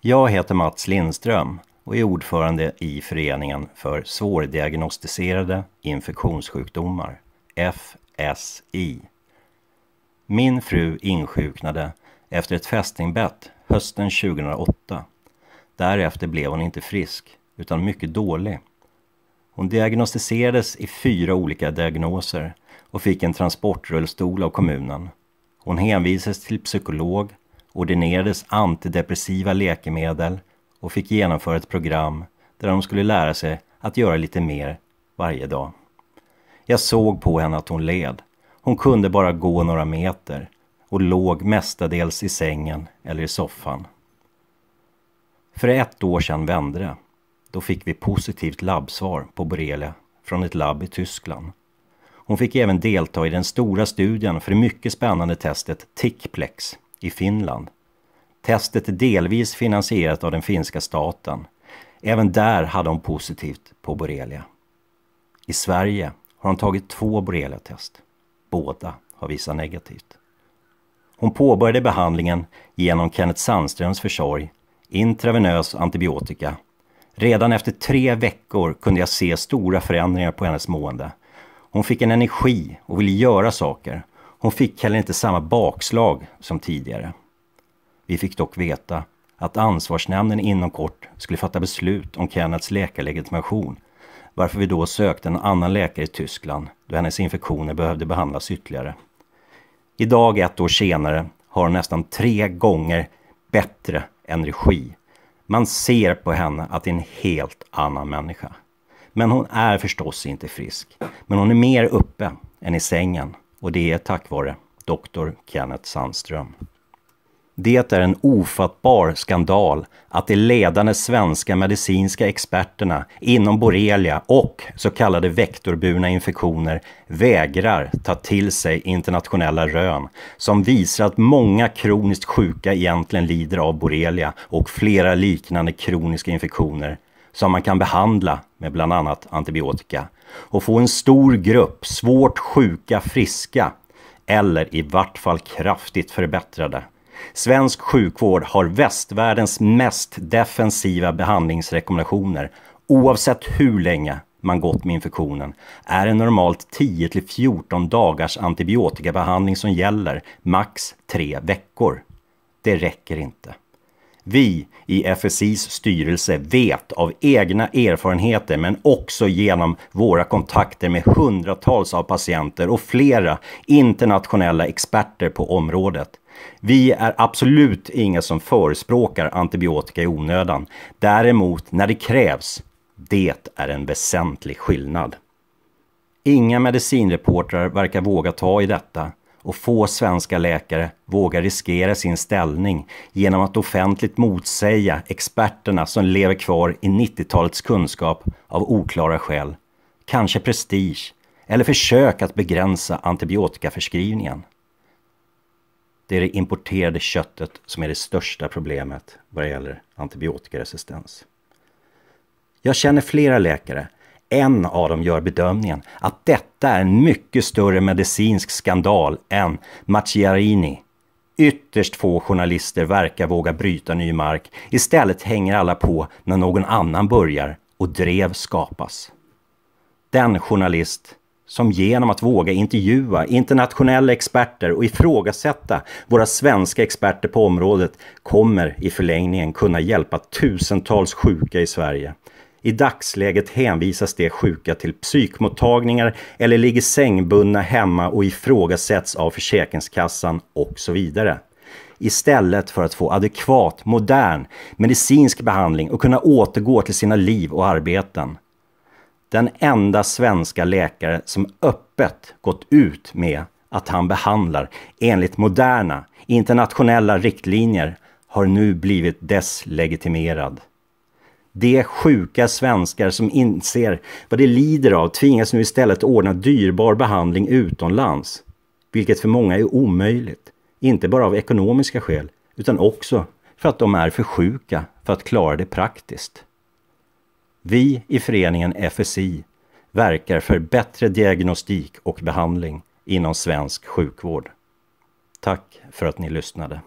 Jag heter Mats Lindström och är ordförande i Föreningen för svårdiagnostiserade infektionssjukdomar, FSI. Min fru insjuknade efter ett fästingbett hösten 2008. Därefter blev hon inte frisk, utan mycket dålig. Hon diagnostiserades i fyra olika diagnoser och fick en transportrullstol av kommunen. Hon hänvisades till psykolog ordinerades antidepressiva läkemedel och fick genomföra ett program där de skulle lära sig att göra lite mer varje dag. Jag såg på henne att hon led. Hon kunde bara gå några meter och låg mestadels i sängen eller i soffan. För ett år sedan vände det. Då fick vi positivt labbsvar på borrelia från ett labb i Tyskland. Hon fick även delta i den stora studien för det mycket spännande testet ticplex i Finland. Testet är delvis finansierat av den finska staten. Även där hade hon positivt på borrelia. I Sverige har hon tagit två borreliatest. Båda har visat negativt. Hon påbörjade behandlingen genom Kenneth Sandströms försorg, intravenös antibiotika. Redan efter tre veckor kunde jag se stora förändringar på hennes mående. Hon fick en energi och ville göra saker hon fick heller inte samma bakslag som tidigare. Vi fick dock veta att ansvarsnämnden inom kort skulle fatta beslut om Kennets läkarlegitimation varför vi då sökte en annan läkare i Tyskland då hennes infektioner behövde behandlas ytterligare. Idag, ett år senare, har hon nästan tre gånger bättre energi. Man ser på henne att det är en helt annan människa. Men hon är förstås inte frisk. Men hon är mer uppe än i sängen. Och det är tack vare Dr. Kenneth Sandström. Det är en ofattbar skandal att de ledande svenska medicinska experterna inom borrelia och så kallade vektorburna infektioner vägrar ta till sig internationella rön som visar att många kroniskt sjuka egentligen lider av borrelia och flera liknande kroniska infektioner som man kan behandla med bland annat antibiotika och få en stor grupp svårt sjuka friska eller i vart fall kraftigt förbättrade. Svensk sjukvård har västvärldens mest defensiva behandlingsrekommendationer oavsett hur länge man gått med infektionen är det normalt 10 till 14 dagars antibiotikabehandling som gäller, max 3 veckor. Det räcker inte. Vi i FSIs styrelse vet av egna erfarenheter men också genom våra kontakter med hundratals av patienter och flera internationella experter på området. Vi är absolut inga som förespråkar antibiotika i onödan. Däremot när det krävs, det är en väsentlig skillnad. Inga medicinreportrar verkar våga ta i detta och få svenska läkare vågar riskera sin ställning genom att offentligt motsäga experterna som lever kvar i 90-talets kunskap av oklara skäl, kanske prestige eller försök att begränsa antibiotikaförskrivningen. Det är det importerade köttet som är det största problemet vad det gäller antibiotikaresistens. Jag känner flera läkare en av dem gör bedömningen att detta är en mycket större medicinsk skandal än Macchiarini. Ytterst få journalister verkar våga bryta ny mark. Istället hänger alla på när någon annan börjar och drev skapas. Den journalist som genom att våga intervjua internationella experter och ifrågasätta våra svenska experter på området kommer i förlängningen kunna hjälpa tusentals sjuka i Sverige. I dagsläget hänvisas de sjuka till psykmottagningar eller ligger sängbundna hemma och ifrågasätts av Försäkringskassan och så vidare istället för att få adekvat, modern medicinsk behandling och kunna återgå till sina liv och arbeten. Den enda svenska läkare som öppet gått ut med att han behandlar enligt moderna internationella riktlinjer har nu blivit deslegitimerad. De sjuka svenskar som inser vad de lider av tvingas nu istället ordna dyrbar behandling utomlands. Vilket för många är omöjligt. Inte bara av ekonomiska skäl utan också för att de är för sjuka för att klara det praktiskt. Vi i föreningen FSI verkar för bättre diagnostik och behandling inom svensk sjukvård. Tack för att ni lyssnade.